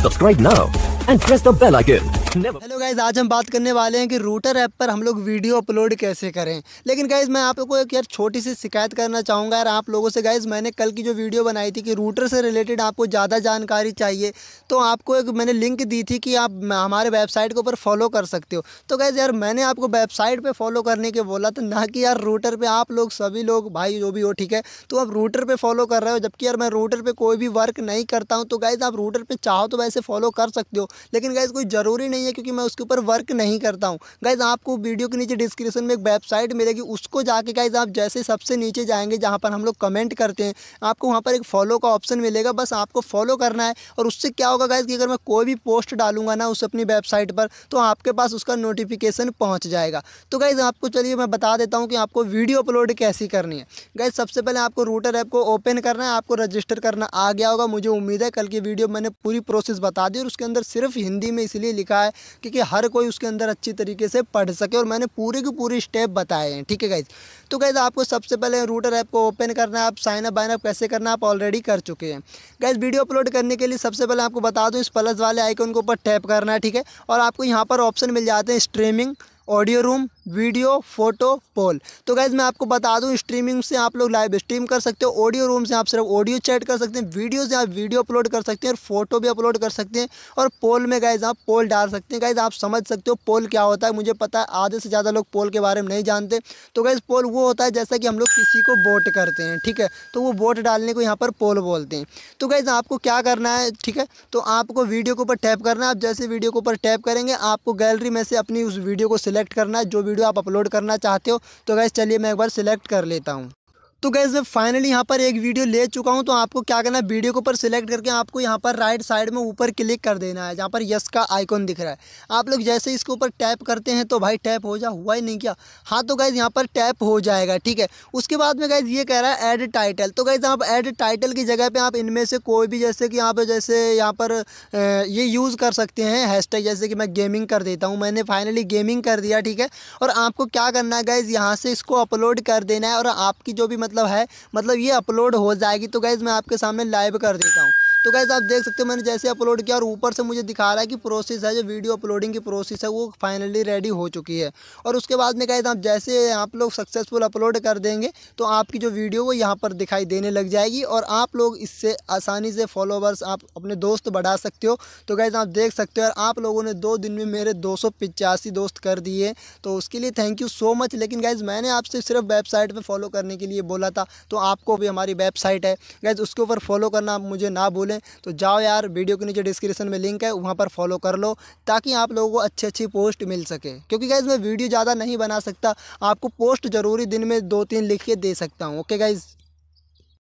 Subscribe now and press the bell icon. Hello guys आज हम बात करने वाले हैं कि रूटर ऐप पर हम लोग वीडियो अपलोड कैसे करें लेकिन गाइज मैं आप लोग को एक यार छोटी सी शिकायत करना चाहूँगा यार आप लोगों से गाइज मैंने कल की जो वीडियो बनाई थी कि रूटर से रिलेटेड आपको ज़्यादा जानकारी चाहिए तो आपको एक मैंने लिंक दी थी कि आप हमारे वेबसाइट के ऊपर फॉलो कर सकते हो तो गाइज यार मैंने आपको वेबसाइट पर फॉलो करने के बोला था ना कि यार रूटर पर आप लोग सभी लोग भाई जो भी हो ठीक है तो आप रूटर पर फॉलो कर रहे हो जबकि यार मैं रूटर पर कोई भी वर्क नहीं करता हूँ तो गाइज़ आप रूटर पर चाहो तो वैसे फॉलो कर सकते हो लेकिन गाइज़ कोई ज़रूरी नहीं नहीं है क्योंकि मैं उसके ऊपर वर्क नहीं करता हूँ गाइज़ आपको वीडियो के नीचे डिस्क्रिप्शन में एक वेबसाइट मिलेगी उसको जाके गाइज़ आप जैसे सबसे नीचे जाएंगे जहाँ पर हम लोग कमेंट करते हैं आपको वहाँ पर एक फॉलो का ऑप्शन मिलेगा बस आपको फॉलो करना है और उससे क्या होगा गाइज़ कि अगर मैं कोई भी पोस्ट डालूंगा ना उस अपनी वेबसाइट पर तो आपके पास उसका नोटिफिकेशन पहुँच जाएगा तो गाइज़ आपको चलिए मैं बता देता हूँ कि आपको वीडियो अपलोड कैसी करनी है गाइज़ सबसे पहले आपको रूटर ऐप को ओपन करना है आपको रजिस्टर करना आ गया होगा मुझे उम्मीद है कल की वीडियो मैंने पूरी प्रोसेस बता दी और उसके अंदर सिर्फ हिंदी में इसलिए लिखा है है क्योंकि हर कोई उसके अंदर अच्छी तरीके से पढ़ सके और मैंने पूरे के पूरे स्टेप बताए हैं ठीक है गाइज तो गाइज आपको सबसे पहले रूटर ऐप को ओपन करना है आप साइन अप अप कैसे करना आप ऑलरेडी कर चुके हैं गाइज वीडियो अपलोड करने के लिए सबसे पहले आपको बता दूँ इस प्लस वाले आइकन के ऊपर टैप करना है ठीक है और आपको यहाँ पर ऑप्शन मिल जाते हैं streaming audio room video photo poll तो गैज़ मैं आपको बता दूं स्ट्रीमिंग से आप लोग लाइव स्ट्रीम कर सकते हो ऑडियो रूम से आप सिर्फ ऑडियो चैट कर सकते हैं वीडियो से आप वीडियो अपलोड कर सकते हैं और फोटो भी अपलोड कर सकते हैं और पोल में गैज़ आप पोल डाल सकते हैं गैज़ आप समझ सकते हो पोल क्या होता है मुझे पता है आधे से ज़्यादा लोग पोल के बारे में नहीं जानते तो गैज़ पोल वो होता है जैसा कि हम लोग किसी को वोट करते हैं ठीक है तो वो वोट डालने को यहाँ पर पोल बोलते हैं तो गैज़ आपको क्या करना है ठीक है तो आपको वीडियो के ऊपर टैप करना है आप जैसे वीडियो के ऊपर टैप करेंगे आपको गैलरी में से अपनी उस वीडियो को सिलेक्ट सेलेक्ट करना है जो वीडियो आप अपलोड करना चाहते हो तो गैस चलिए मैं एक बार सिलेक्ट कर लेता हूँ तो गैस मैं फाइनली यहाँ पर एक वीडियो ले चुका हूँ तो आपको क्या करना है वीडियो के ऊपर सिलेक्ट करके आपको यहाँ पर राइट साइड में ऊपर क्लिक कर देना है जहाँ पर यस का आइकॉन दिख रहा है आप लोग जैसे इसके ऊपर टैप करते हैं तो भाई टैप हो जा हुआ ही नहीं क्या हाँ तो गैस यहाँ पर टैप हो जाएगा ठीक है उसके बाद में गैस ये कह रहा है एड टाइटल तो गैस आप एड टाइटल की जगह पर आप इनमें से कोई भी जैसे कि यहाँ पर जैसे यहाँ पर ये यूज़ कर सकते हैं हैशटैग जैसे कि मैं गेमिंग कर देता हूँ मैंने फाइनली गेमिंग कर दिया ठीक है और आपको क्या करना है गैस यहाँ से इसको अपलोड कर देना है और आपकी जो भी मतलब मतलब है मतलब ये अपलोड हो जाएगी तो गैज़ मैं आपके सामने लाइव कर देता हूँ तो गैस आप देख सकते हो मैंने जैसे अपलोड किया और ऊपर से मुझे दिखा रहा है कि प्रोसेस है जो वीडियो अपलोडिंग की प्रोसेस है वो फाइनली रेडी हो चुकी है और उसके बाद में गैस आप जैसे आप लोग सक्सेसफुल अपलोड कर देंगे तो आपकी जो वीडियो वो यहाँ पर दिखाई देने लग जाएगी और आप लोग इससे आसानी से फॉलोवर्स आप अपने दोस्त बढ़ा सकते हो तो गैस आप देख सकते हो और आप लोगों ने दो दिन में मेरे दो दोस्त कर दिए तो उसके लिए थैंक यू सो मच लेकिन गैज़ मैंने आपसे सिर्फ वेबसाइट पर फॉलो करने के लिए बोला था तो आपको भी हमारी वेबसाइट है गैज़ उसके ऊपर फॉलो करना मुझे ना बोले अवेलेबल तो जाओ यार वीडियो के नीचे डिस्क्रिप्शन में लिंक है वहाँ पर फॉलो कर लो ताकि आप लोगों को अच्छी अच्छी पोस्ट मिल सके क्योंकि गाइज़ मैं वीडियो ज़्यादा नहीं बना सकता आपको पोस्ट ज़रूरी दिन में दो तीन लिख के दे सकता हूँ ओके गाइज़